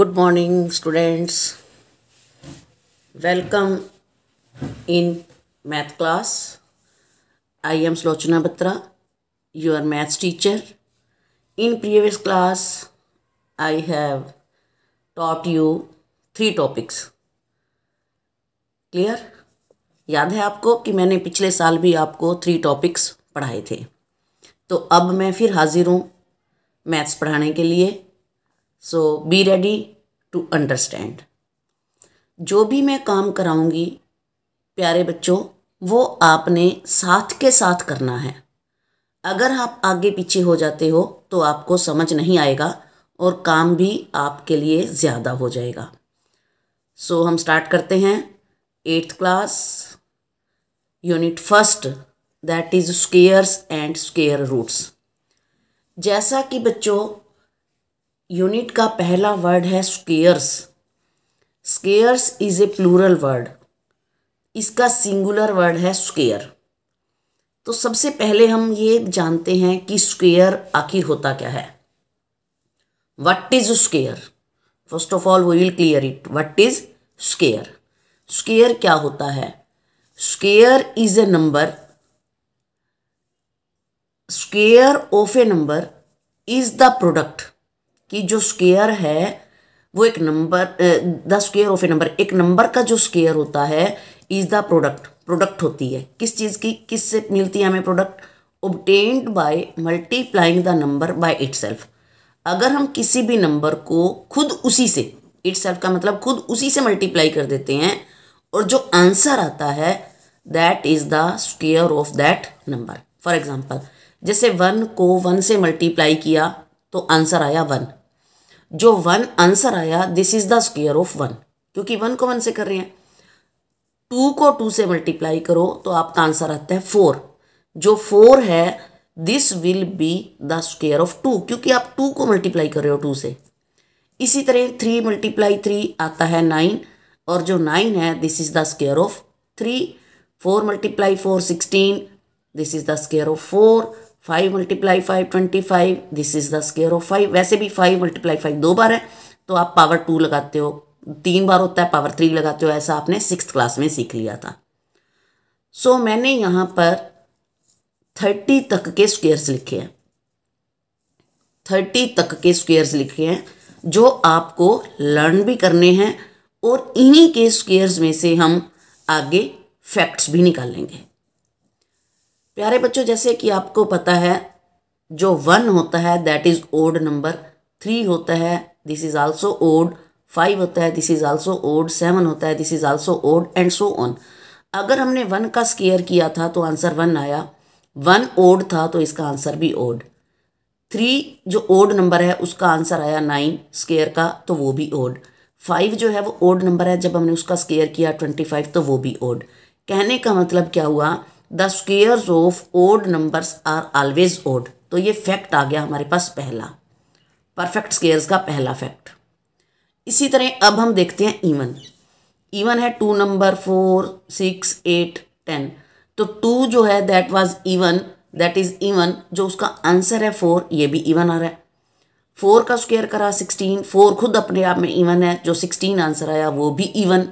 good morning students welcome in math class i am slochana batra your maths teacher in previous class i have taught you three topics clear याद है आपको कि मैंने पिछले साल भी आपको थ्री टॉपिक्स पढ़ाए थे तो अब मैं फिर हाजिर हूँ मैथ्स पढ़ाने के लिए so be ready to understand जो भी मैं काम कराऊंगी प्यारे बच्चों वो आपने साथ के साथ करना है अगर आप आगे पीछे हो जाते हो तो आपको समझ नहीं आएगा और काम भी आपके लिए ज़्यादा हो जाएगा सो so, हम स्टार्ट करते हैं eighth class unit first that is squares and square roots जैसा कि बच्चों यूनिट का पहला वर्ड है squares squares is a plural word इसका सिंगुलर वर्ड है स्केयर तो सबसे पहले हम ये जानते हैं कि स्केयर आखिर होता क्या है what is square first of all we will clear it what is square square क्या होता है square is a number square of a number is the product कि जो स्केयर है वो एक number the square of a number एक number का जो स्केयर होता है इज़ द प्रोडक्ट प्रोडक्ट होती है किस चीज़ की किस से मिलती है हमें product obtained by multiplying the number by itself अगर हम किसी भी नंबर को खुद उसी से इट्सेल्फ का मतलब खुद उसी से मल्टीप्लाई कर देते हैं और जो आंसर आता है that is the square of that number for example जैसे वन को वन से मल्टीप्लाई किया तो आंसर आया वन जो वन आंसर आया this is the square of one क्योंकि वन को वन से कर रहे हैं टू को टू से मल्टीप्लाई करो तो आपका आंसर आता है फोर जो फोर है this will be the square of two क्योंकि आप टू को मल्टीप्लाई कर रहे हो टू से इसी तरह थ्री मल्टीप्लाई थ्री आता है नाइन और जो नाइन है this is the square of three four multiply four sixteen this is the square of four five multiply five twenty five this is the square of five वैसे भी five multiply five दो बार है तो आप power to लगाते हो तीन बार होता है पावर थ्री लगाते हो ऐसा आपने सिक्स क्लास में सीख लिया था सो so, मैंने यहाँ पर थर्टी तक के स्क्वेयर्स लिखे हैं थर्टी तक के स्क्वेयर्स लिखे हैं जो आपको लर्न भी करने हैं और इन्हीं के स्क्वेयर्स में से हम आगे फैक्ट्स भी निकालेंगे प्यारे बच्चों जैसे कि आपको पता है जो वन होता है that is odd number three होता है this is also odd five होता है this is also odd seven होता है this is also odd and so on अगर हमने वन का स्केयर किया था तो आंसर वन आया वन ओड था तो इसका आंसर भी ओड थ्री जो ओड नंबर है उसका आंसर आया नाइन स्केयर का तो वो भी ओड फाइव जो है वो ओड नंबर है जब हमने उसका स्केयर किया ट्वेंटी फाइव तो वो भी ओड कहने का मतलब क्या हुआ the squares of odd numbers are always odd तो ये फैक्ट आ गया हमारे पास पहला परफेक्ट स्केयर्स का पहला फैक्ट इसी तरह अब हम देखते हैं ईवन ईवन है two number four six eight ten तो टू जो है that was even that is even जो उसका आंसर है फोर ये भी ईवन आ रहा है फोर का स्क्वेयर करा सिक्सटीन फोर खुद अपने आप में इवन है जो सिक्सटीन आंसर आया वो भी इवन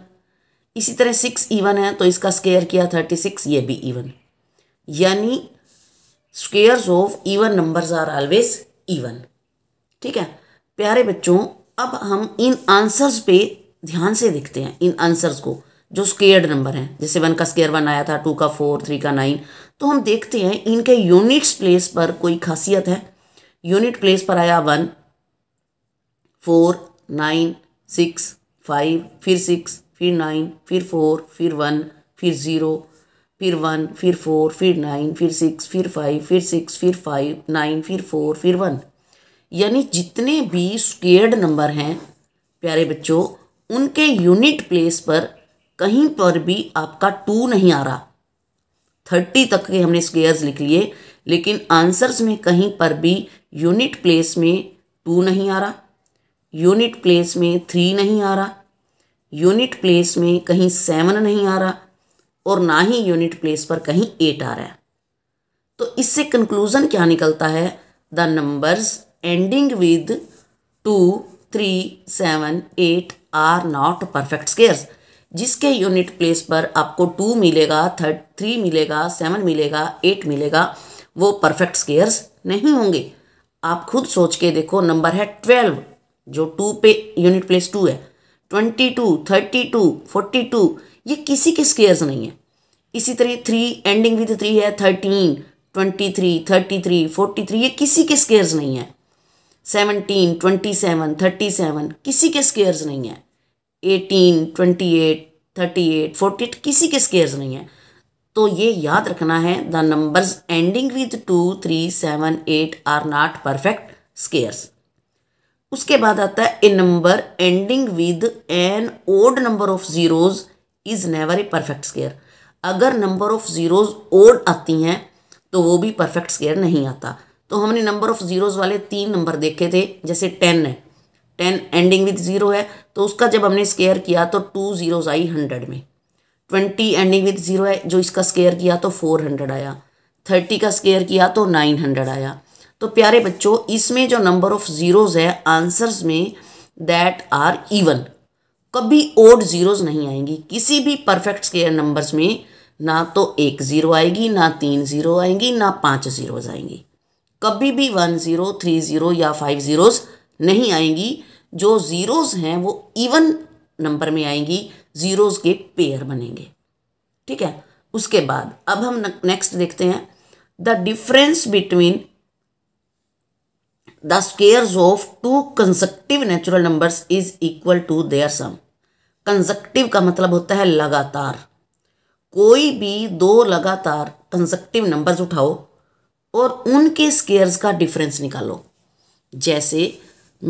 इसी तरह सिक्स इवन है तो इसका स्केयर किया थर्टी सिक्स ये भी इवन यानी squares of even numbers are always even ठीक है प्यारे बच्चों अब हम इन आंसर्स पे ध्यान से देखते हैं इन आंसर्स को जो स्केयर्ड नंबर हैं जैसे वन का स्केयर वन आया था टू का फोर थ्री का नाइन तो हम देखते हैं इनके यूनिट्स प्लेस पर कोई खासियत है यूनिट प्लेस पर आया one four nine six five फिर सिक्स फिर नाइन फिर फोर फिर वन फिर ज़ीरो फिर वन फिर फोर फिर नाइन फिर सिक्स फिर फाइव फिर सिक्स फिर फाइव नाइन फिर फोर फिर वन यानी जितने भी स्केर्ड नंबर हैं प्यारे बच्चों उनके यूनिट प्लेस पर कहीं पर भी आपका टू नहीं आ रहा थर्टी तक के हमने स्केयर्स लिख लिए लेकिन आंसर्स में कहीं पर भी यूनिट प्लेस में टू नहीं आ रहा यूनिट प्लेस में थ्री नहीं आ रहा यूनिट प्लेस में कहीं सेवन नहीं आ रहा और ना ही यूनिट प्लेस पर कहीं एट आ रहा है तो इससे कंक्लूज़न क्या निकलता है the numbers ending with two three seven eight are not perfect squares जिसके यूनिट प्लेस पर आपको टू मिलेगा थर्ड थ्री मिलेगा सेवन मिलेगा एट मिलेगा वो परफेक्ट स्केयर्स नहीं होंगे आप खुद सोच के देखो नंबर है ट्वेल्व जो टू पे यूनिट प्लेस टू है twenty two thirty two forty two ये किसी के स्केयर्स नहीं है इसी तरह थ्री एंडिंग विद थ्री है thirteen twenty three thirty three forty three ये किसी के स्केयर्स नहीं है seventeen twenty seven thirty seven किसी के स्केयर्स नहीं है eighteen twenty eight thirty eight forty eight किसी के स्केयर्स नहीं है तो ये याद रखना है the numbers ending with two three seven eight are not perfect squares उसके बाद आता है a number ending with an odd number of zeros is never a perfect square अगर नंबर ऑफ जीरोज ओड आती हैं तो वो भी परफेक्ट स्केयर नहीं आता तो हमने नंबर ऑफ जीरोज वाले तीन नंबर देखे थे जैसे टेन है टेन एंडिंग विद ज़ीरो है तो उसका जब हमने स्केयर किया तो टू ज़ीरोज़ आई हंड्रेड में ट्वेंटी एंडिंग विद ज़ीरो है जो इसका स्केयर किया तो फोर हंड्रेड आया थर्टी का स्केयर किया तो नाइन हंड्रेड आया तो प्यारे बच्चों इसमें जो नंबर ऑफ ज़ीरोज़ है आंसर्स में दैट आर इवन कभी ओड ज़ीरोज़ नहीं आएंगी किसी भी परफेक्ट स्केयर नंबर्स में ना तो एक ज़ीरो आएगी ना तीन ज़ीरो आएंगी ना पाँच ज़ीरोज़ आएंगी कभी भी वन ज़ीरो थ्री ज़ीरो या फाइव ज़ीरोज़ नहीं आएंगी जो ज़ीरोज़ हैं वो इवन नंबर में आएंगी ज़ीरोज़ के पेयर बनेंगे ठीक है उसके बाद अब हम नेक्स्ट देखते हैं the difference between the squares of two conjunctive natural number is equal to their sum conjunctive का मतलब होता है लगातार कोई भी दो लगातार कंजक्टिव नंबर्स उठाओ और उनके स्केयर्स का डिफरेंस निकालो जैसे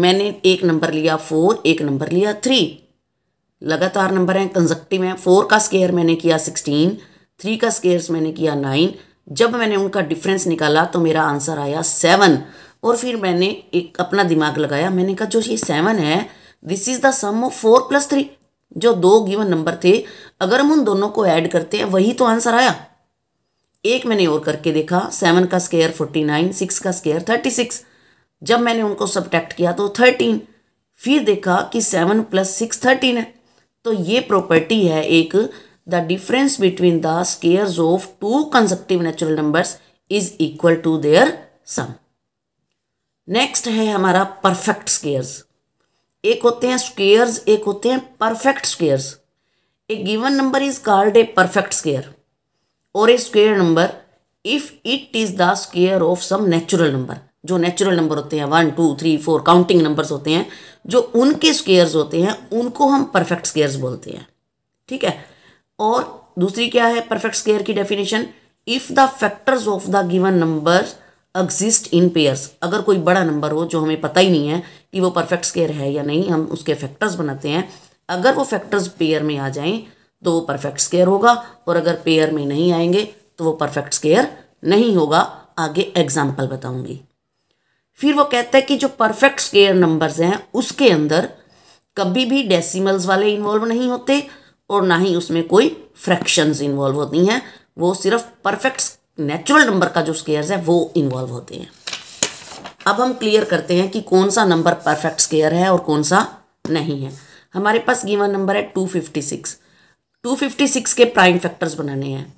मैंने एक नंबर लिया फोर एक नंबर लिया थ्री लगातार नंबर हैं कंजक्टिव हैं फोर का स्केयर मैंने किया सिक्सटीन थ्री का स्केयर्स मैंने किया नाइन जब मैंने उनका डिफरेंस निकाला तो मेरा आंसर आया सेवन और फिर मैंने एक अपना दिमाग लगाया मैंने कहा जो ये सेवन है this is the sum of four plus three जो दो गिवन नंबर थे अगर हम उन दोनों को ऐड करते हैं वही तो आंसर आया एक मैंने और करके देखा सेवन का स्केयर फोर्टी नाइन सिक्स का स्केयर थर्टी सिक्स जब मैंने उनको सब्टैक्ट किया तो थर्टीन फिर देखा कि सेवन प्लस सिक्स थर्टीन है तो ये प्रॉपर्टी है एक the difference between the squares of two conjunctive natural numbers is equal to their sum next है हमारा परफेक्ट स्केयर्स एक होते हैं स्केयर्स एक होते हैं perfect squares a given number is called a perfect square और a square number if it is the square of some natural number जो नेचुरल नंबर होते हैं one two three four counting numbers होते हैं जो उनके स्केयर्स होते हैं उनको हम परफेक्ट स्केयर्स बोलते हैं ठीक है और दूसरी क्या है परफेक्ट स्केयर की definition if the factors of the given numbers exist in pairs अगर कोई बड़ा नंबर हो जो हमें पता ही नहीं है कि वो परफेक्ट स्केयर है या नहीं हम उसके फैक्टर्स बनाते हैं अगर वो फैक्टर्स पेयर में आ जाएं तो वो परफेक्ट स्केयर होगा और अगर पेयर में नहीं आएंगे तो वो परफेक्ट स्केयर नहीं होगा आगे एग्जाम्पल बताऊंगी फिर वो कहता है कि जो परफेक्ट स्केयर नंबर्स हैं उसके अंदर कभी भी डेसिमल्स वाले इन्वॉल्व नहीं होते और ना ही उसमें कोई फ्रैक्शंस इन्वॉल्व होती हैं वो सिर्फ परफेक्ट नेचुरल नंबर का जो स्केयर है वो इन्वॉल्व होते हैं अब हम क्लियर करते हैं कि कौन सा नंबर परफेक्ट स्केयर है और कौन सा नहीं है हमारे पास गिवन नंबर है two fifty six two fifty six के प्राइम फैक्टर्स बनाने हैं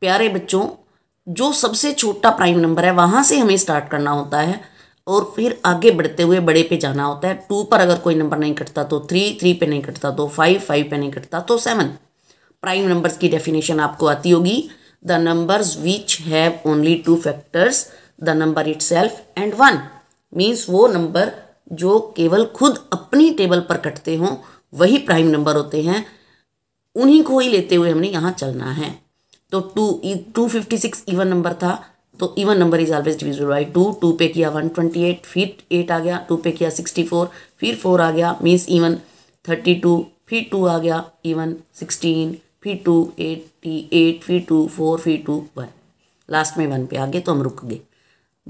प्यारे बच्चों जो सबसे छोटा प्राइम नंबर है वहाँ से हमें स्टार्ट करना होता है और फिर आगे बढ़ते हुए बड़े पे जाना होता है टू पर अगर कोई नंबर नहीं कटता तो थ्री थ्री पे नहीं कटता तो फाइव फाइव पे नहीं कटता तो सेवन प्राइम नंबर्स की डेफिनेशन आपको आती होगी the numbers which have only two factors the number itself and one means वो number जो केवल खुद अपनी टेबल पर कटते हों वही प्राइम नंबर होते हैं उन्हीं को ही लेते हुए हमने यहाँ चलना है तो two two fifty six even number था तो even number is always divisible by two two पे किया वन ट्वेंटी एट फिर एट आ गया टू पे किया सिक्सटी फोर फिर फोर आ गया मीन्स इवन थर्टी टू फिर टू आ गया इवन सिक्सटीन फी टू एट टी एट फी टू फोर फी टू वन लास्ट में वन पे आ गए तो हम रुक गए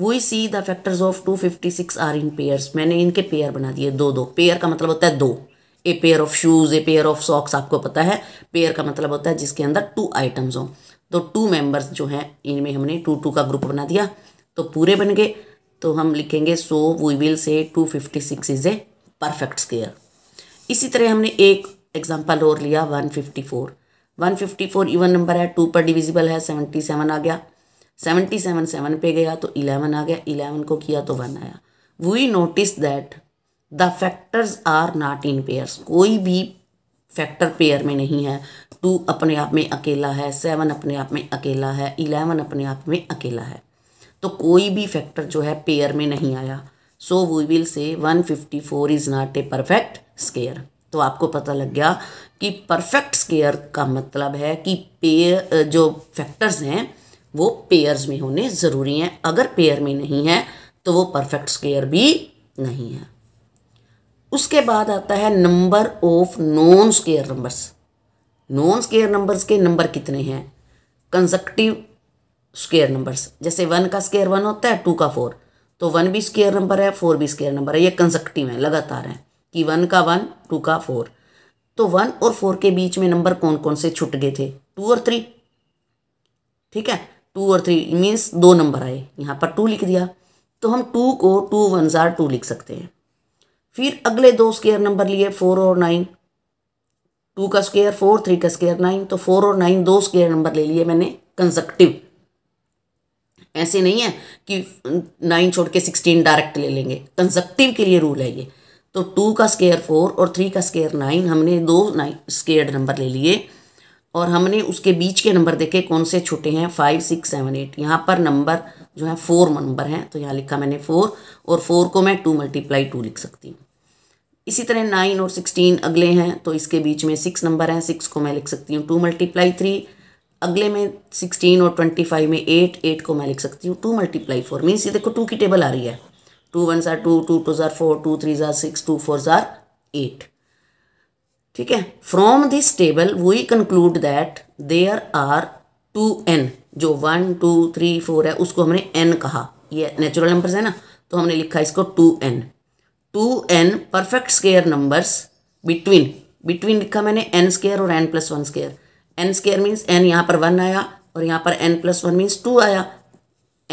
we C the factors of two fifty six are in pairs मैंने इनके पेयर बना दिए दो दो पेयर का मतलब होता है दो a pair of shoes a pair of socks आपको पता है पेयर का मतलब होता है जिसके अंदर टू आइटम्स हों तो टू मेंबर्स जो हैं इनमें हमने टू टू का ग्रुप बना दिया तो पूरे बन गए तो हम लिखेंगे so we will say two fifty six is a perfect square इसी तरह हमने एक एग्जाम्पल और लिया one fifty four one fifty four even number है टू पर डिविजिबल है सेवनटी सेवन आ गया सेवनटी सेवन सेवन पे गया तो इलेवन आ गया इलेवन को किया तो वन आया we notice that the factors are not in pairs कोई भी फैक्टर पेयर में नहीं है टू अपने आप में अकेला है सेवन अपने आप में अकेला है इलेवन अपने आप में अकेला है तो कोई भी फैक्टर जो है पेयर में नहीं आया so we will say one fifty four is not a perfect square तो आपको पता लग गया कि परफेक्ट स्केयर का मतलब है कि पेयर जो फैक्टर्स हैं वो पेयर्स में होने ज़रूरी हैं अगर पेयर में नहीं है तो वो परफेक्ट स्केयर भी नहीं है उसके बाद आता है number of non square numbers non square numbers के नंबर कितने हैं कंजक्टिव स्केयर नंबर्स जैसे वन का स्केयर वन होता है टू का फोर तो वन भी स्केयर नंबर है फोर भी स्केयर नंबर है ये कंजक्टिव है लगातार हैं कि वन का वन टू का फोर तो वन और फोर के बीच में नंबर कौन कौन से छुट गए थे टू और थ्री ठीक है टू और थ्री मीन्स दो नंबर आए यहाँ पर टू लिख दिया तो हम टू को टू वन ज़ार टू लिख सकते हैं फिर अगले दो स्केयर नंबर लिए फोर और नाइन टू का स्केयर फोर थ्री का स्केयर नाइन तो फोर और नाइन दो स्केयर नंबर ले लिए मैंने कंजक्टिव ऐसे नहीं है कि नाइन छोड़ के सिक्सटीन डायरेक्ट ले लेंगे कंजक्टिव के लिए रूल है ये तो टू का स्केयर फोर और थ्री का स्केयर नाइन हमने दो नाइन स्केयर नंबर ले लिए और हमने उसके बीच के नंबर देखे कौन से छोटे हैं फाइव सिक्स सेवन एट यहाँ पर नंबर जो है फोर नंबर हैं तो यहाँ लिखा मैंने फोर और फोर को मैं टू मल्टीप्लाई टू लिख सकती हूँ इसी तरह नाइन और सिक्सटीन अगले हैं तो इसके बीच में सिक्स नंबर हैं सिक्स को मैं लिख सकती हूँ टू मल्टीप्लाई थ्री अगले में सिक्सटीन और ट्वेंटी फाइव में एट एट को मैं लिख सकती हूँ टू मल्टीप्लाई फोर मीन्स ये देखो टू की टेबल आ रही है टू वन ज़ार टू टू टू ज़ार फोर टू थ्री ज़ार सिक्स टू फोर ज़ार एट ठीक है from this table we conclude that there are two n जो वन टू थ्री फोर है उसको हमने एन कहा ये नेचुरल नंबर्स है ना तो हमने लिखा इसको two n two n perfect square numbers between between लिखा मैंने एन स्केयर और n plus one square n square means n यहाँ पर वन आया और यहाँ पर n plus one means two आया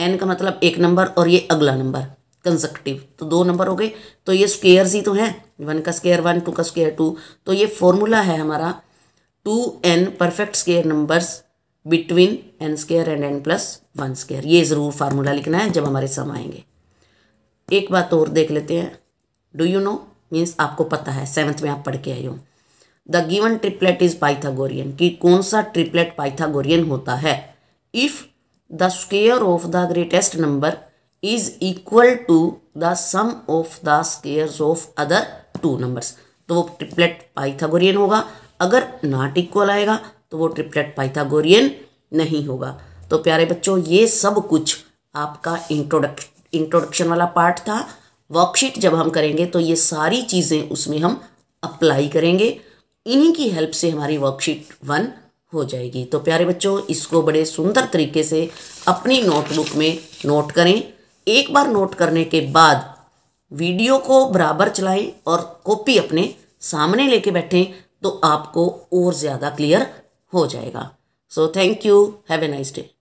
एन का मतलब एक नंबर और ये अगला नंबर कंजक्टिव तो दो नंबर हो गए तो ये स्केयर्स ही तो हैं वन का स्केयर वन टू का स्केयर टू तो ये फॉर्मूला है हमारा two n perfect square numbers between n square and n plus one square ये ज़रूर फार्मूला लिखना है जब हमारे सम आएंगे एक बात और देख लेते हैं डू यू नो मीन्स आपको पता है सेवन्थ में आप पढ़ के आए हो the given triplet is Pythagorean कि कौन सा ट्रिपलेट पाइथागोरियन होता है if the square of the greatest number is equal to the sum of the squares of other two numbers तो वो ट्रिपलेट पाइथागोरियन होगा अगर नॉट इक्वल आएगा तो वो ट्रिपलेट पाइथागोरियन नहीं होगा तो प्यारे बच्चों ये सब कुछ आपका इंट्रोडक्श इंट्रोडक्शन वाला पार्ट था वर्कशीट जब हम करेंगे तो ये सारी चीज़ें उसमें हम अप्लाई करेंगे इन्हीं की हेल्प से हमारी वर्कशीट वन हो जाएगी तो प्यारे बच्चों इसको बड़े सुंदर तरीके से अपनी नोटबुक में नोट करें एक बार नोट करने के बाद वीडियो को बराबर चलाएं और कॉपी अपने सामने लेके बैठें तो आपको और ज़्यादा क्लियर हो जाएगा so thank you have a nice day